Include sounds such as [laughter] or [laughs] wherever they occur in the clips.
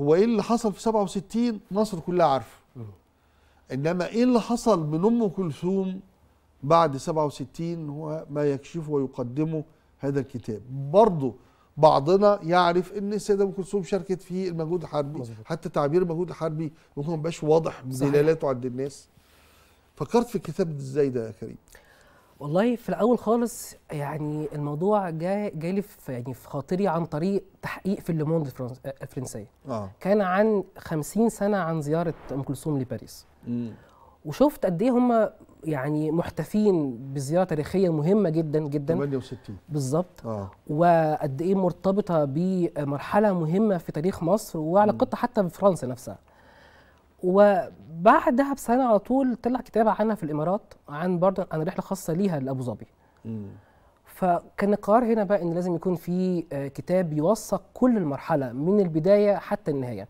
هو ايه اللي حصل في 67 مصر كلها عارفه انما ايه اللي حصل من ام كلثوم بعد 67 هو ما يكشفه ويقدمه هذا الكتاب برضه بعضنا يعرف ان السيده ام كلثوم شاركت في المجهود الحربي مزبط. حتى تعبير المجهود الحربي ممكن ما يبقاش واضح دلالاته عند الناس فكرت في الكتاب ازاي ده يا كريم والله في الاول خالص يعني الموضوع جاي جالي في يعني في خاطري عن طريق تحقيق في الليموند آه، الفرنسيه آه. كان عن 50 سنه عن زياره ام كلثوم لباريس م. وشفت قد ايه هم يعني محتفين بزياره تاريخيه مهمه جدا جدا 68 بالظبط آه. وقد ايه مرتبطه بمرحله مهمه في تاريخ مصر وعلاقتها حتى بفرنسا نفسها وبعدها بسنه على طول طلع كتاب عنها في الامارات عن برضه عن رحله خاصه ليها لابو ظبي فكان القرار هنا بقى ان لازم يكون في آه، كتاب يوثق كل المرحله من البدايه حتى النهايه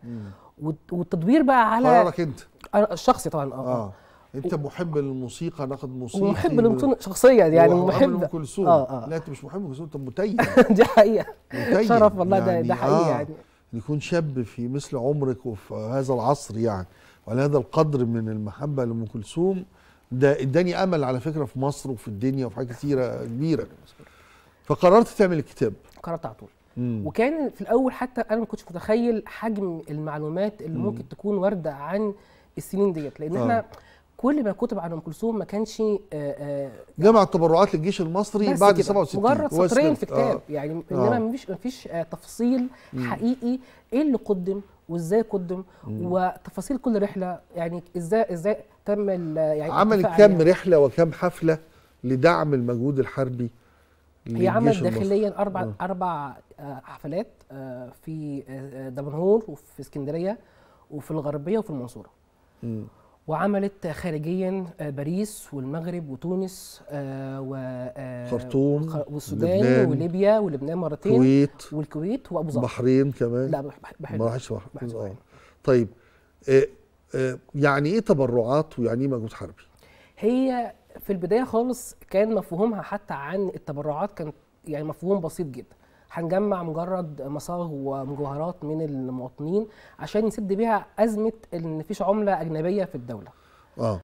والتدوير بقى على قرارك انت الشخصي طبعا آه،, اه, آه. انت محب للموسيقى ناخد موسيقى محب و... شخصيا يعني محب لام كلثوم آه آه. لا انت مش محب ام كلثوم انت متيم [laughs] دي حقيقه متيم شرف والله يعني ده ده يعني، حقيقي آه. يعني يكون شاب في مثل عمرك وفي هذا العصر يعني وعلى هذا القدر من المحبه لام كلثوم ده اداني امل على فكره في مصر وفي الدنيا وفي حاجات كتيره كبيره فقررت تعمل الكتاب قررت على طول وكان في الاول حتى انا ما كنتش متخيل حجم المعلومات اللي مم. ممكن تكون وارده عن السنين ديت لان آه. احنا كل ما كتب عن ام كلثوم ما كانش آه، آه، جمع التبرعات للجيش المصري بعد 67 مجرد سطرين في كتاب آه. يعني انما آه. مفيش مفيش آه، تفصيل مم. حقيقي ايه اللي قدم وازاي قدم وتفاصيل كل رحله يعني ازاي ازاي تم يعني عمل كم يعني. رحله وكم حفله لدعم المجهود الحربي هي عملت داخليا اربع آه. اربع آه، حفلات آه، في دمنهور وفي اسكندريه وفي الغربيه وفي المنصوره وعملت خارجيا آه، باريس والمغرب وتونس آه، وخرطوم آه، والسودان وليبيا ولبنان مرتين الكويت والكويت وابو ظبي البحرين كمان لا بحرين ما راحش بحرين طيب آه طيب يعني ايه تبرعات ويعني ايه مجهود حربي؟ هي في البدايه خالص كان مفهومها حتى عن التبرعات كان يعني مفهوم بسيط جدا هنجمع مجرد مصاغ ومجوهرات من المواطنين عشان نسد بيها ازمه ان مفيش عمله اجنبيه في الدوله. اه